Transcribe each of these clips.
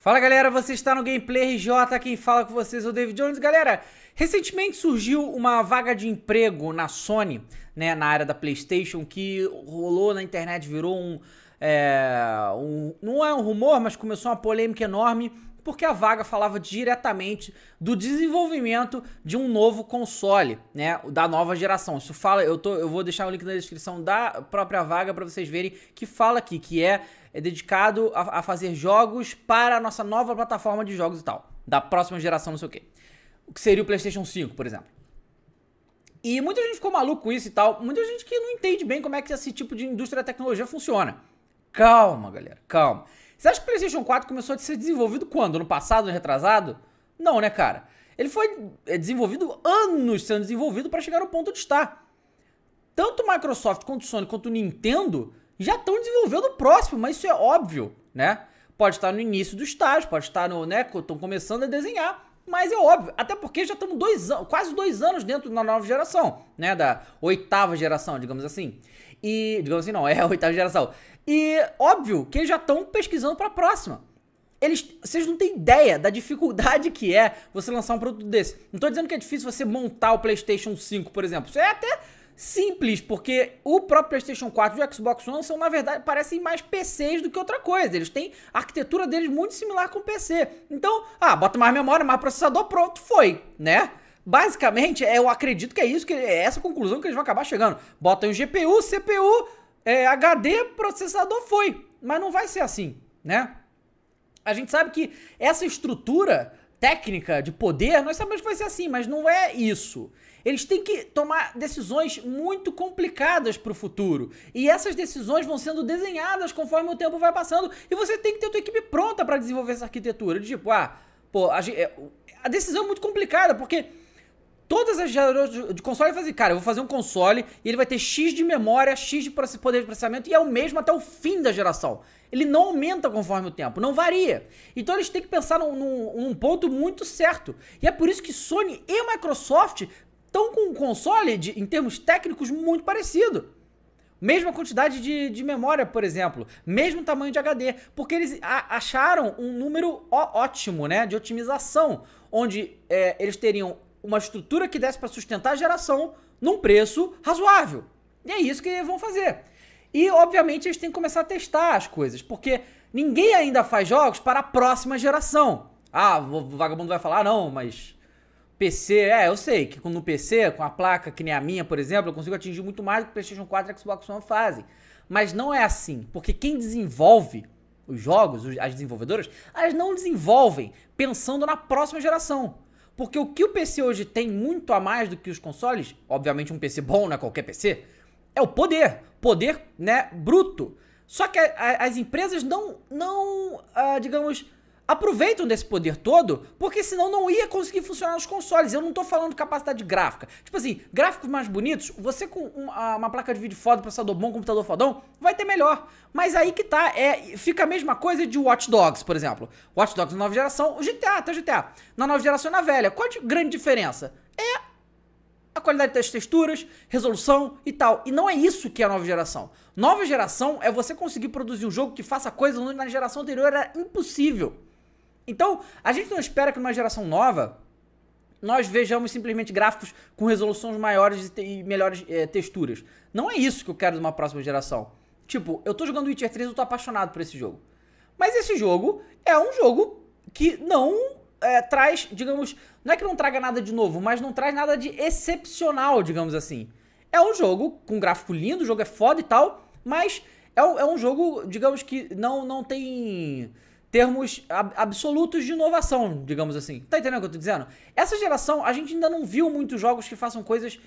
Fala galera, você está no Gameplay RJ, quem fala com vocês é o David Jones. Galera, recentemente surgiu uma vaga de emprego na Sony, né, na área da Playstation, que rolou na internet, virou um, é, um não é um rumor, mas começou uma polêmica enorme porque a vaga falava diretamente do desenvolvimento de um novo console, né, da nova geração. Isso fala, eu tô, eu vou deixar o link na descrição da própria vaga para vocês verem que fala aqui que é, é dedicado a, a, fazer jogos para a nossa nova plataforma de jogos e tal, da próxima geração, não sei o quê. O que seria o PlayStation 5, por exemplo. E muita gente ficou maluco com isso e tal, muita gente que não entende bem como é que esse tipo de indústria da tecnologia funciona. Calma, galera, calma. Você acha que o PlayStation 4 começou a ser desenvolvido quando? No passado, no retrasado? Não, né, cara? Ele foi é, desenvolvido anos sendo desenvolvido para chegar ao ponto de estar. Tanto Microsoft quanto o Sony quanto o Nintendo já estão desenvolvendo o próximo, mas isso é óbvio, né? Pode estar no início do estágio, pode estar no, né, estão começando a desenhar, mas é óbvio, até porque já estamos dois quase dois anos dentro da nova geração, né? Da oitava geração, digamos assim. E, digamos assim, não, é a oitava geração. E óbvio que eles já estão pesquisando para a próxima. Eles, vocês não têm ideia da dificuldade que é você lançar um produto desse. Não estou dizendo que é difícil você montar o PlayStation 5, por exemplo. Isso é até simples, porque o próprio PlayStation 4 e o Xbox One são, na verdade, parecem mais PCs do que outra coisa. Eles têm a arquitetura deles muito similar com o PC. Então, ah, bota mais memória, mais processador, pronto, foi, né? Basicamente, é, eu acredito que é isso, que é essa conclusão que eles vão acabar chegando. Bota o GPU, CPU, é, HD, processador, foi. Mas não vai ser assim, né? A gente sabe que essa estrutura técnica, de poder, nós sabemos que vai ser assim, mas não é isso. Eles têm que tomar decisões muito complicadas para o futuro. E essas decisões vão sendo desenhadas conforme o tempo vai passando. E você tem que ter a tua equipe pronta para desenvolver essa arquitetura. tipo, ah, pô, a, é, a decisão é muito complicada, porque Todas as geradoras de console fazem, cara, eu vou fazer um console e ele vai ter X de memória, X de poder de processamento e é o mesmo até o fim da geração. Ele não aumenta conforme o tempo, não varia. Então eles têm que pensar num, num, num ponto muito certo. E é por isso que Sony e Microsoft estão com um console, de, em termos técnicos, muito parecido. Mesma quantidade de, de memória, por exemplo. Mesmo tamanho de HD. Porque eles a, acharam um número ó, ótimo, né? De otimização. Onde é, eles teriam uma estrutura que desse para sustentar a geração num preço razoável. E é isso que vão fazer. E, obviamente, eles têm que começar a testar as coisas, porque ninguém ainda faz jogos para a próxima geração. Ah, o vagabundo vai falar, ah, não, mas PC, é, eu sei que no PC, com a placa que nem a minha, por exemplo, eu consigo atingir muito mais do que o PlayStation 4 e Xbox One fazem. Mas não é assim, porque quem desenvolve os jogos, as desenvolvedoras, elas não desenvolvem pensando na próxima geração. Porque o que o PC hoje tem muito a mais do que os consoles, obviamente um PC bom né, qualquer PC, é o poder. Poder, né, bruto. Só que a, a, as empresas não, não uh, digamos, aproveitam desse poder todo, porque senão não ia conseguir funcionar nos consoles. Eu não tô falando capacidade gráfica. Tipo assim, gráficos mais bonitos, você com uma, uma placa de vídeo foda, processador bom, computador fodão, vai ter melhor. Mas aí que tá, é, fica a mesma coisa de Watch Dogs, por exemplo. Watch Dogs na nova geração, o GTA, até tá, o GTA. Na nova geração e na velha. Qual a grande diferença? É a qualidade das texturas, resolução e tal. E não é isso que é a nova geração. Nova geração é você conseguir produzir um jogo que faça coisa onde na geração anterior era impossível. Então, a gente não espera que numa geração nova nós vejamos simplesmente gráficos com resoluções maiores e, melhores é, texturas. Não é isso que eu quero de uma próxima geração. Tipo, eu tô jogando Witcher 3 e eu tô apaixonado por esse jogo. Mas esse jogo é um jogo que não é, traz, digamos, não é que não traga nada de novo, mas não traz nada de excepcional, digamos assim. É um jogo com gráfico lindo, o jogo é foda e tal, mas é, é um jogo, digamos que não, não tem termos ab absolutos de inovação, digamos assim. Tá entendendo o que eu tô dizendo? Essa geração, a gente ainda não viu muitos jogos que façam coisas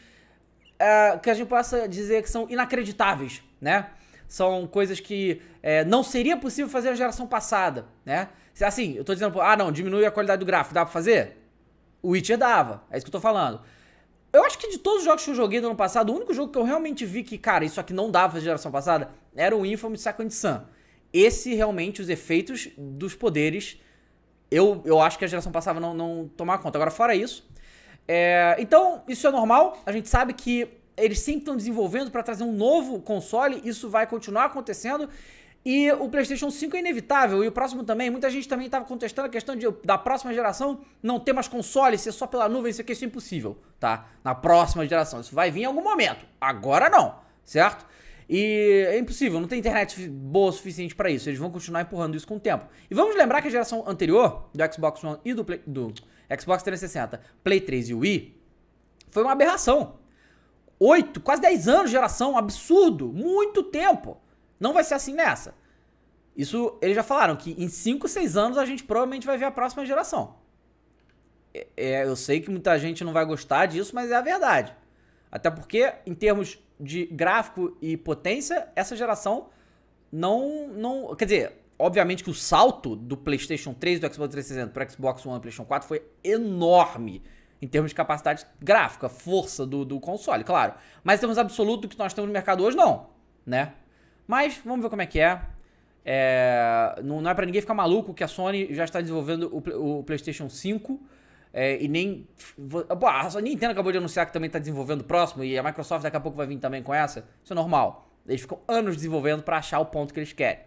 é, que a gente possa dizer que são inacreditáveis, né? São coisas que é, não seria possível fazer na geração passada, né? Assim, eu tô dizendo, ah não, diminui a qualidade do gráfico, dá pra fazer? O Witcher dava, é isso que eu tô falando. Eu acho que de todos os jogos que eu joguei no ano passado, o único jogo que eu realmente vi que, cara, isso aqui não dava na geração passada, era o Infamous Second Son esse realmente, os efeitos dos poderes, eu, eu acho que a geração passada não, não tomar conta. Agora, fora isso. É, então, isso é normal. A gente sabe que eles sempre estão desenvolvendo para trazer um novo console. Isso vai continuar acontecendo. E o PlayStation 5 é inevitável, e o próximo também. Muita gente também estava contestando a questão de, da próxima geração não ter mais console, ser só pela nuvem, isso aqui, é isso é impossível, tá? Na próxima geração. Isso vai vir em algum momento. Agora não, certo? E é impossível, não tem internet boa o suficiente para isso. Eles vão continuar empurrando isso com o tempo. E vamos lembrar que a geração anterior do Xbox One e do, Play, do Xbox 360, Play 3 e Wii foi uma aberração. 8, quase 10 anos de geração, absurdo, muito tempo. Não vai ser assim nessa. Isso eles já falaram que em 5, 6 anos a gente provavelmente vai ver a próxima geração. É, é, eu sei que muita gente não vai gostar disso, mas é a verdade. Até porque, em termos de gráfico e potência, essa geração não. não quer dizer, obviamente que o salto do PlayStation 3 do Xbox 360 para o Xbox One e PlayStation 4 foi enorme em termos de capacidade gráfica, força do, do console, claro. Mas em termos absoluto que nós temos no mercado hoje, não, né? Mas vamos ver como é que é. é não, não é para ninguém ficar maluco que a Sony já está desenvolvendo o, o PlayStation 5 é, e nem. Ah, pô, a Nintendo acabou de anunciar que também está desenvolvendo o próximo e a Microsoft daqui a pouco vai vir também com essa. Isso é normal. Eles ficam anos desenvolvendo para achar o ponto que eles querem.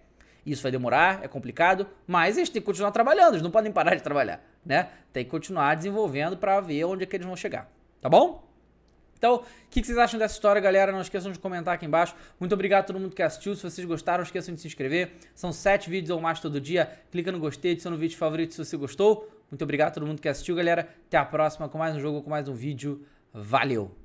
Isso vai demorar, é complicado, mas eles têm que continuar trabalhando, eles não podem parar de trabalhar, né? Tem que continuar desenvolvendo para ver onde é que eles vão chegar, tá bom? Então, o que, que, vocês acham dessa história, galera? Não esqueçam de comentar aqui embaixo. Muito obrigado a todo mundo que assistiu. Se vocês gostaram, não esqueçam de se inscrever. São sete vídeos ou mais todo dia. Clica no gostei, adiciona o vídeo favorito se você gostou. Muito obrigado a todo mundo que assistiu, galera. Até a próxima com mais um jogo, com mais um vídeo. Valeu!